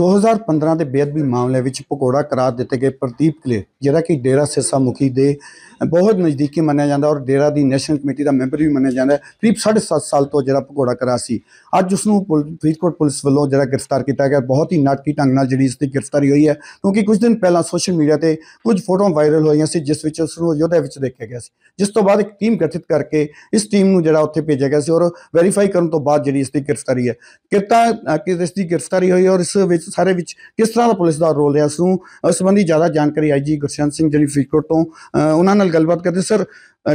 2015 ਦੇ ਬੇਅਦਬੀ ਮਾਮਲੇ ਵਿੱਚ ਪਕੌੜਾ ਕਰਾਰ ਦਿੱਤੇ ਗਏ ਪ੍ਰਦੀਪ ਕਲੇ ਜਿਹੜਾ ਕਿ ਡੇਰਾ ਸਿਰਸਾ ਮੁਖੀ ਦੇ ਬਹੁਤ ਨਜ਼ਦੀਕੀ ਮੰਨਿਆ ਜਾਂਦਾ ਔਰ ਡੇਰਾ ਦੀ ਨੈਸ਼ਨਲ ਕਮੇਟੀ ਦਾ ਮੈਂਬਰ ਵੀ ਮੰਨਿਆ ਜਾਂਦਾ ਕਰੀਬ 7.5 ਸਾਲ ਤੋਂ ਜਿਹੜਾ ਭਗੋੜਾ ਕਰਾ ਸੀ ਅੱਜ ਉਸ ਨੂੰ ਫਰੀਦਕੋਟ ਪੁਲਿਸ ਵੱਲੋਂ ਜਿਹੜਾ ਗ੍ਰਿਫਤਾਰ ਕੀਤਾ ਗਿਆ ਬਹੁਤ ਹੀ ਨਾਟਕੀ ਢੰਗ ਨਾਲ ਜਿਹੜੀ ਇਸ ਦੀ ਗ੍ਰਿਫਤਾਰੀ ਹੋਈ ਹੈ ਕਿਉਂਕਿ ਕੁਝ ਦਿਨ ਪਹਿਲਾਂ ਸੋਸ਼ਲ ਮੀਡੀਆ ਤੇ ਕੁਝ ਫੋਟੋਆਂ ਵਾਇਰਲ ਹੋਈਆਂ ਸੀ ਜਿਸ ਵਿੱਚ ਉਸ ਨੂੰ ਯੋਧਾ ਵਿੱਚ ਦੇਖਿਆ ਗਿਆ ਸੀ ਜਿਸ ਤੋਂ ਬਾਅਦ ਇੱਕ ਟੀਮ ਗਠਿਤ ਕਰਕੇ ਇਸ ਟੀਮ ਨੂੰ ਜਿਹੜਾ ਉੱਥੇ ਭੇਜਿਆ ਗਿਆ ਸੀ ਔਰ ਵੈਰੀਫਾਈ ਕਰਨ ਤੋਂ ਬਾਅਦ ਜਿਹੜੀ ਇਸ ਦੀ ਗ੍ਰਿਫਤਾਰੀ ਹੈ ਕਿਤਾ ਕਿ ਇਸ ਦੀ ਗ੍ਰਿਫਤਾਰੀ ਹੋਈ ਔਰ ਇਸ ਵਿੱਚ ਸਾਰੇ ਵਿੱਚ ਕਿਸ ਤਰ੍ਹਾਂ ਦਾ ਪੁਲਿਸ ਦਾ ਰੋਲ ਰਿਹਾ ਇਸ ਨੂੰ ਸੰਬੰਧੀ ਜ਼ਿਆਦਾ ਜਾਣਕਾਰੀ ਆਈਜੀ ਗੁਰਸ਼ਰਨ ਸਿੰਘ ਜਿਹੜੀ ਫਰੀਦਕੋਟ ਤੋਂ ਉਹਨਾਂ ਨਾਲ ਗੱਲਬਾਤ ਕਰਦੇ ਸਰ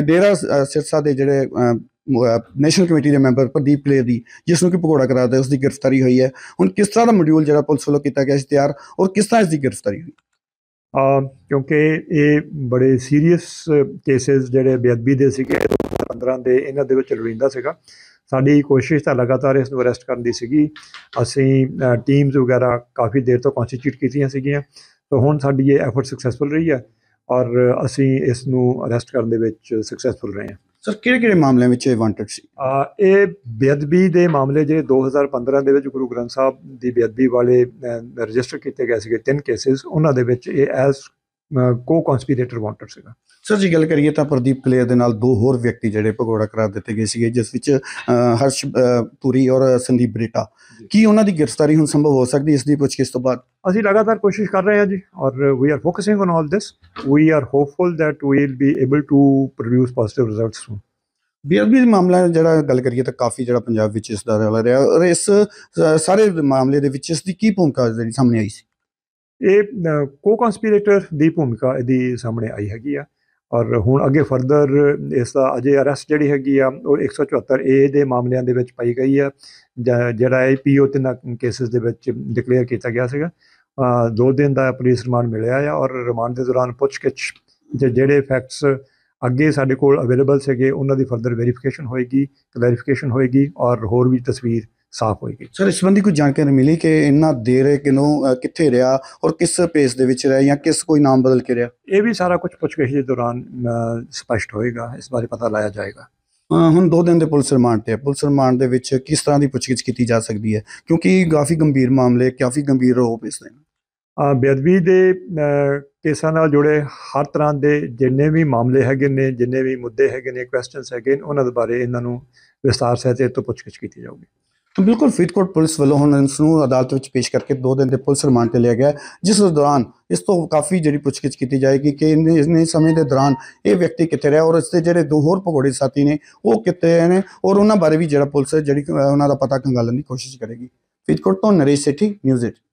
ਡੇਰਾ ਸਿਰਸਾ ਦੇ ਜਿਹੜੇ ਨੈਸ਼ਨਲ ਕਮੇਟੀ ਦੇ ਮੈਂਬਰ ਪ੍ਰਦੀਪ ਕਲੇਰ ਦੀ ਜਿਸ ਨੂੰ ਕਿ ਪਕੌੜਾ ਕਰਾਤਾ ਉਸ ਦੀ ਗ੍ਰਿਫਤਾਰੀ ਹੋਈ ਹੈ ਹੁਣ ਕਿਸ ਤਰ੍ਹਾਂ ਦਾ ਮੋਡਿਊਲ ਜਿਹੜਾ ਪੁਲਿਸ ਵੱਲੋਂ ਕੀਤਾ ਗਿਆ ਸੀ ਤਿਆਰ ਔਰ ਕਿਸ ਤਰ੍ਹਾਂ ਇਸ ਦੀ ਗ੍ਰਿਫਤਾਰੀ ਹੋਈ ਆ ਕਿਉਂਕਿ ਇਹ ਬੜੇ ਸੀਰੀਅਸ ਕੇਸਸ ਜਿਹੜੇ ਬੇਅਦਬੀ ਦੇ ਸੀਗੇ 15 ਦੇ ਇਹਨਾਂ ਦੇ ਵਿੱਚ ਲੋੜਿੰਦਾ ਸੀਗਾ ਸਾਡੀ ਕੋਸ਼ਿਸ਼ ਤਾਂ ਲਗਾਤਾਰ ਇਸ ਨੂੰ ਅਰੈਸਟ ਕਰਨ ਦੀ ਸੀਗੀ ਅਸੀਂ ਟੀਮਸ ਵਗੈਰਾ ਕਾਫੀ ਦੇਰ ਤੋਂ ਕਨਸਟੀਟਿਊਟ ਕੀਤੀਆਂ ਸੀਗੀਆਂ ਤਾਂ ਹੁਣ ਸਾਡੀ ਇਹ ਐਫਰਟ ਸਕਸੈਸਫੁਲ ਰਹੀ ਹੈ ਔਰ ਅਸੀਂ ਇਸ ਨੂੰ ਅਰੈਸਟ ਕਰਨ ਦੇ ਵਿੱਚ ਸਕਸੈਸਫੁਲ ਰਹੇ ਹਾਂ ਸਰ ਕਿਹੜੇ ਕਿਹੜੇ ਮਾਮਲਿਆਂ ਵਿੱਚ ਇਹ ਵਾਂਟਡ ਸੀ ਇਹ ਬੇਅਦਬੀ ਦੇ ਮਾਮਲੇ ਜਿਹੜੇ 2015 ਦੇ ਵਿੱਚ ਗੁਰੂ ਗ੍ਰੰਥ ਸਾਹਿਬ ਦੀ ਬੇਅਦਬੀ ਵਾਲੇ ਰਜਿਸਟਰ ਕੀਤੇ ਗਏ ਸੀਗੇ ਤਿੰਨ ਕੇਸਿਸ ਉਹਨਾਂ ਦੇ ਵਿੱਚ ਇਹ ਐਸ ਕੋ ਕਨਸਪੀਰੇਟਰ ਵਾਂਟਡ ਸੀਗਾ ਸਰ ਜੀ ਗੱਲ ਕਰੀਏ ਤਾਂ ਪ੍ਰਦੀਪ ਕਲੇਰ ਦੇ ਨਾਲ ਦੋ ਹੋਰ ਵਿਅਕਤੀ ਜਿਹੜੇ ਭਗੋੜਾ ਕਰਾ ਦਿੱਤੇ ਗਏ ਸੀਗੇ ਜਿਸ ਵਿੱਚ ਹਰਸ਼ ਪੂਰੀ ਔਰ ਸੰਦੀਪ ਬ੍ਰੇਟਾ ਕੀ ਉਹਨਾਂ ਦੀ ਗ੍ਰਿਫਤਾਰੀ ਹੁਣ ਸੰਭਵ ਹੋ ਸਕਦੀ ਇਸ ਦੀ ਪੁੱਛਗਿੱਛ ਤੋਂ ਬਾਅਦ ਅਸੀਂ ਲਗਾਤਾਰ ਕੋਸ਼ਿਸ਼ ਕਰ ਰਹੇ ਹਾਂ ਜੀ ਔਰ we are focusing on all this we are hopeful that we will be able to produce positive results soon ਵੀ ਮਾਮਲਾ ਜਿਹੜਾ ਗੱਲ ਕਰੀਏ ਤਾਂ ਕਾਫੀ ਜਿਹੜਾ ਪੰਜਾਬ ਵਿੱਚ ਇਸ ਦਾ ਰਿਹਾ ਔਰ ਇਸ ਸਾਰੇ ਮਾਮਲੇ ਦੇ ਵਿੱਚ ਇਸ ਦੀ ਕੀ ਭੂਮਿਕਾ ਜਿਹੜੀ ਸਾਹਮਣੇ ਆਈ ਸੀ ਇਹ ਕੋ ਕਨਸਪੀਰੇਟਰ ਦੀ ਭੂਮਿਕਾ ਇਹਦੀ ਸਾਹਮਣੇ ਆਈ ਹੈਗੀ ਆ ਔਰ ਹੁਣ ਅੱਗੇ ਫਰਦਰ ਇਸ ਦਾ ਅਜੇ ਅਰੈਸਟ ਜਿਹੜੀ ਹੈਗੀ ਆ ਉਹ 174 ਏ ਦੇ ਮਾਮਲਿਆਂ ਦੇ ਵਿੱਚ ਪਾਈ ਗਈ ਆ ਜਿਹੜਾ ਇਹ ਪੀਓ ਤਿੰਨ ਕੇਸਿਸ ਦੇ ਵਿੱਚ ਡਿਕਲੇਅਰ ਕੀਤਾ ਗਿਆ ਸੀਗਾ ਦੋ ਦਿਨ ਦਾ ਪੁਲਿਸ ਰਿਮਾਂਡ ਮਿਲਿਆ ਆ ਔਰ ਰਿਮਾਂਡ ਦੇ ਦੌਰਾਨ ਪੁੱਛਗਿੱਛ ਜਿਹੜੇ ਫੈਕਟਸ ਅੱਗੇ ਸਾਡੇ ਕੋਲ ਅਵੇਲੇਬਲ ਸੀਗੇ ਉਹਨਾਂ ਦੀ ਫਰਦਰ ਵੈਰੀਫਿਕੇਸ਼ਨ ਹੋਏਗੀ ਕਲੈਰੀਫਿਕੇਸ਼ਨ ਹੋਏਗੀ ਔਰ ਹੋਰ ਵੀ ਤਸਵੀਰ ਸਾਫ਼ ਹੋਏਗੀ ਸਰ ਇਸ ਸੰਬੰਧੀ ਕੋਈ ਜਾਣਕਾਰੀ ਮਿਲੀ ਕਿ ਇੰਨਾ ਦੇਰ ਕਿਨੂੰ ਕਿੱਥੇ ਰਿਹਾ ਔਰ ਕਿਸ ਪੇਸ ਦੇ ਵਿੱਚ ਰਿਹਾ ਜਾਂ ਕਿਸ ਕੋਈ ਨਾਮ ਬਦਲ ਕੇ ਰਿਹਾ ਇਹ ਵੀ ਸਾਰਾ ਕੁਝ ਪੁੱਛਗਿੱਛ ਦੇ ਦੌਰਾਨ ਸਪਸ਼ਟ ਹੋਏਗਾ ਇਸ ਬਾਰੇ ਪਤਾ ਲਾਇਆ ਜਾਏਗਾ ਹੁਣ 2 ਦਿਨ ਦੇ ਪੁਲਿਸ ਰਿਮਾਂਡ ਤੇ ਪੁਲਿਸ ਰਿਮਾਂਡ ਦੇ ਵਿੱਚ ਕਿਸ ਤਰ੍ਹਾਂ ਦੀ ਪੁੱਛਗਿੱਛ ਕੀਤੀ ਜਾ ਸਕਦੀ ਹੈ ਕਿਉਂਕਿ ਕਾਫੀ ਗੰਭੀਰ ਮਾਮਲੇ ਕਾਫੀ ਗੰਭੀਰ ਰੋਪ ਇਸ ਦੇ ਬੇਦਬੀ ਦੇ ਕੇਸਾਂ ਨਾਲ ਜੁੜੇ ਹਰ ਤਰ੍ਹਾਂ ਦੇ ਜਿੰਨੇ ਵੀ ਮਾਮਲੇ ਹੈਗੇ ਨੇ ਜਿੰਨੇ ਵੀ ਮੁੱਦੇ ਹੈਗੇ ਨੇ ਕੁਐਸਚਨਸ ਹੈਗੇ ਨੇ ਉਹਨਾਂ ਦੇ ਬਾਰੇ ਇਹਨਾਂ ਨੂੰ ਵਿਸਤਾਰ ਸਹਿਤ ਇਹ ਤੋਂ ਪੁੱਛਗਿੱਛ ਕੀਤੀ ਜਾਊਗੀ ਬਿਲਕੁਲ ਫਰੀਦਕੋਟ ਪੁਲਿਸ ਵੱਲੋਂ ਹੁਣ ਇਸ ਨੂੰ ਅਦਾਲਤ ਵਿੱਚ ਪੇਸ਼ ਕਰਕੇ 2 ਦਿਨ ਦੇ ਪੁਲਿਸ ਰਿਮਾਂਡ ਤੇ ਲਿਆ ਗਿਆ ਜਿਸ ਦੌਰਾਨ ਇਸ ਤੋਂ ਕਾਫੀ ਜਿਹੜੀ ਪੁੱਛਗਿੱਛ ਕੀਤੀ ਜਾਏਗੀ ਕਿ ਇਸਨੇ ਸਮੇਂ ਦੇ ਦੌਰਾਨ ਇਹ ਵਿਅਕਤੀ ਕਿੱਥੇ ਰਿਹਾ ਔਰ ਇਸ ਦੇ ਜਿਹੜੇ ਦੋ ਹੋਰ ਭਗੌੜੇ ਸਾਥੀ ਨੇ ਉਹ ਕਿੱਥੇ ਨੇ ਔਰ ਉਹਨਾਂ ਬਾਰੇ ਵੀ ਜਿਹੜਾ ਪੁਲਿਸ ਜਿਹੜੀ ਉਹਨਾਂ ਦਾ ਪਤਾ ਕੰਗਾਲਣ ਦੀ ਕੋਸ਼ਿਸ਼ ਕਰੇਗੀ ਫਰੀਦਕੋਟ ਤੋਂ ਨਰੇਸ਼ ਸੇਠੀ ਨਿਊਜ਼ 8